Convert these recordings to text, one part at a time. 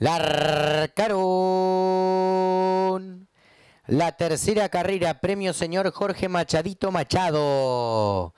La tercera carrera, premio señor Jorge Machadito Machado.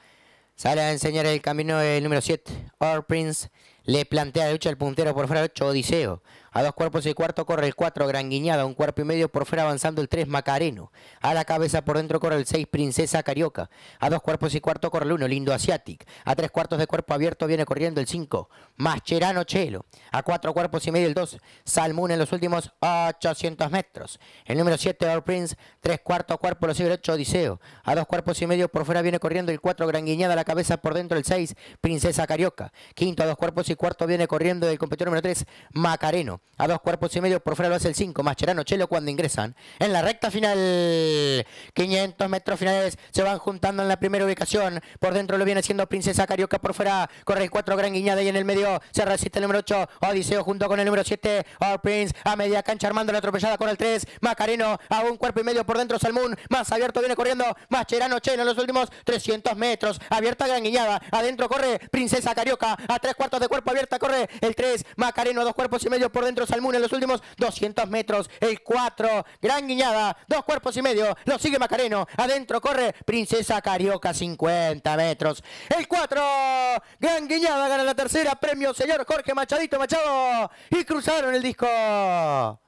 Sale a enseñar el camino el número 7, Our Prince le plantea la el puntero por fuera 8 Odiseo. A dos cuerpos y cuarto corre el 4 Gran Guiñada, un cuerpo y medio por fuera avanzando el 3 Macareno. A la cabeza por dentro corre el 6 Princesa Carioca. A dos cuerpos y cuarto corre el 1 Lindo Asiatic. A tres cuartos de cuerpo abierto viene corriendo el 5 Mascherano Chelo. A cuatro cuerpos y medio el 2 Salmón en los últimos 800 metros. El número 7 Our Prince, tres cuartos cuerpo lo sigue el 8 Odiseo. A dos cuerpos y medio por fuera viene corriendo el 4 Gran Guiñada, a la cabeza por dentro el 6 Princesa Carioca. Quinto a dos cuerpos y cuarto viene corriendo el competidor número 3, Macareno. A dos cuerpos y medio por fuera lo hace el 5, Mascherano, Chelo cuando ingresan. En la recta final, 500 metros finales, se van juntando en la primera ubicación. Por dentro lo viene haciendo Princesa Carioca, por fuera corre el 4, Gran Guiñada y en el medio se resiste el número 8, Odiseo junto con el número 7, All Prince. A media cancha armando la atropellada con el 3, Macareno a un cuerpo y medio por dentro, Salmón. Más abierto viene corriendo Mascherano, Chelo en los últimos 300 metros. Abierta Gran Guiñada, adentro corre Princesa Carioca a tres cuartos de cuerpo abierta, corre el 3, Macareno, dos cuerpos y medio por dentro, Salmuna en los últimos 200 metros, el 4, gran guiñada, dos cuerpos y medio, lo sigue Macareno, adentro corre Princesa Carioca, 50 metros, el 4, gran guiñada, gana la tercera, premio señor Jorge Machadito Machado, y cruzaron el disco.